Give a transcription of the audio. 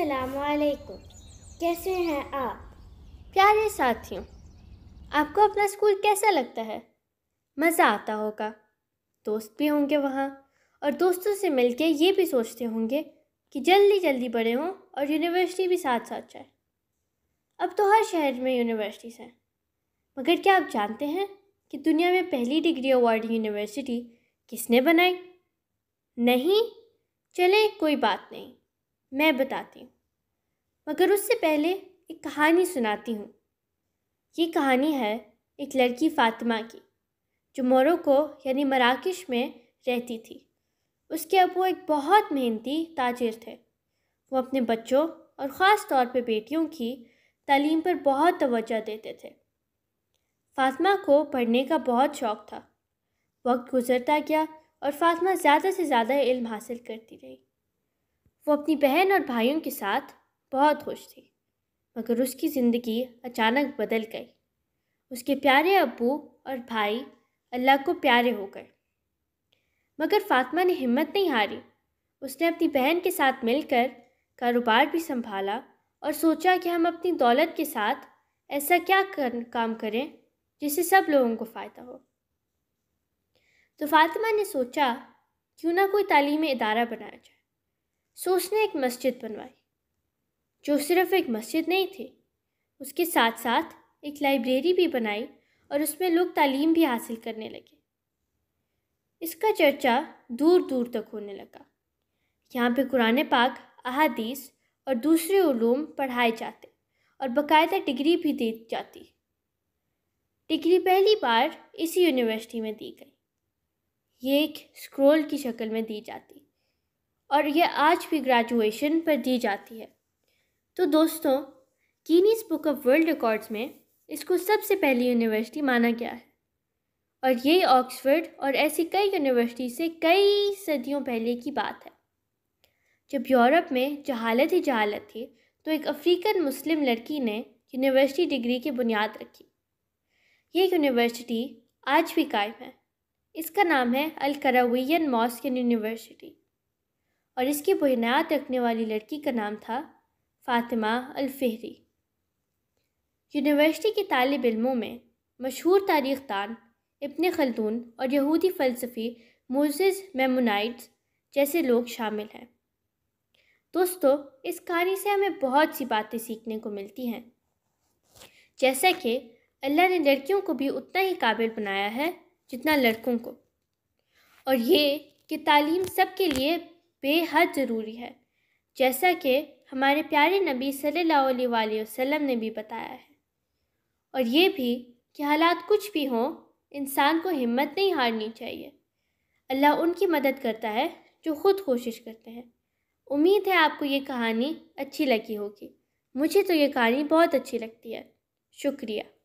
असलकुम कैसे हैं आप प्यारे साथियों आपको अपना स्कूल कैसा लगता है मज़ा आता होगा दोस्त भी होंगे वहाँ और दोस्तों से मिलके ये भी सोचते होंगे कि जल्दी जल्दी बड़े हों और यूनिवर्सिटी भी साथ साथ जाए अब तो हर शहर में यूनिवर्सिटीज़ हैं मगर क्या आप जानते हैं कि दुनिया में पहली डिग्री अवार्ड यूनिवर्सिटी किसने बनाई नहीं चले कोई बात नहीं मैं बताती हूँ मगर उससे पहले एक कहानी सुनाती हूँ ये कहानी है एक लड़की फ़ातिमा की जो मोरको यानी मराकश में रहती थी उसके अबू एक बहुत मेहनती ताजिर थे वो अपने बच्चों और ख़ास तौर पे बेटियों की तालीम पर बहुत तवज्जो देते थे फ़ातिमा को पढ़ने का बहुत शौक़ था वक्त गुज़रता गया और फ़ातिमा ज़्यादा से ज़्यादा इल्म हासिल करती रही वो अपनी बहन और भाइयों के साथ बहुत खुश थी मगर उसकी ज़िंदगी अचानक बदल गई उसके प्यारे अबू और भाई अल्लाह को प्यारे हो गए मगर फातिमा ने हिम्मत नहीं हारी उसने अपनी बहन के साथ मिलकर कारोबार भी संभाला और सोचा कि हम अपनी दौलत के साथ ऐसा क्या कर, काम करें जिससे सब लोगों को फ़ायदा हो तो फातिमा ने सोचा क्यों ना कोई तालीमी इदारा बनाया जाए सो उसने एक मस्जिद बनवाई जो सिर्फ एक मस्जिद नहीं थी उसके साथ साथ एक लाइब्रेरी भी बनाई और उसमें लोग तालीम भी हासिल करने लगे इसका चर्चा दूर दूर तक होने लगा यहाँ पे कुरान पाक अहादीस और दूसरे ूम पढ़ाए जाते और बाकायदा डिग्री भी दी जाती डिग्री पहली बार इसी यूनिवर्सिटी में दी गई ये एक स्क्रोल की शक्ल में दी जाती और यह आज भी ग्रेजुएशन पर दी जाती है तो दोस्तों Guinness book of world records में इसको सबसे पहली यूनिवर्सिटी माना गया है और ये ऑक्सफर्ड और ऐसी कई यूनिवर्सिटी से कई सदियों पहले की बात है जब यूरोप में जहालत ही जहालत थी तो एक अफ्रीकन मुस्लिम लड़की ने यूनिवर्सिटी डिग्री की बुनियाद रखी ये यूनिवर्सिटी आज भी कायम है इसका नाम है अलकरावीन मॉस्किन यूनिवर्सिटी और इसकी बुनियाद रखने वाली लड़की का नाम था फातिमा अलफहरी यूनिवर्सिटी के तालब इलमों में मशहूर तारीख दान इबन खलतून और यहूदी फ़लसफ़ी मोजेज मेमुनाइट्स जैसे लोग शामिल हैं दोस्तों इस कहानी से हमें बहुत सी बातें सीखने को मिलती हैं जैसा कि अल्लाह ने लड़कियों को भी उतना ही काबिल बनाया है जितना लड़कों को और ये कि तालीम सब के लिए बेहद ज़रूरी है जैसा कि हमारे प्यारे नबी सल्लल्लाहु अलैहि वसल्लम ने भी बताया है और ये भी कि हालात कुछ भी हों इंसान को हिम्मत नहीं हारनी चाहिए अल्लाह उनकी मदद करता है जो ख़ुद कोशिश करते हैं उम्मीद है आपको ये कहानी अच्छी लगी होगी मुझे तो ये कहानी बहुत अच्छी लगती है शुक्रिया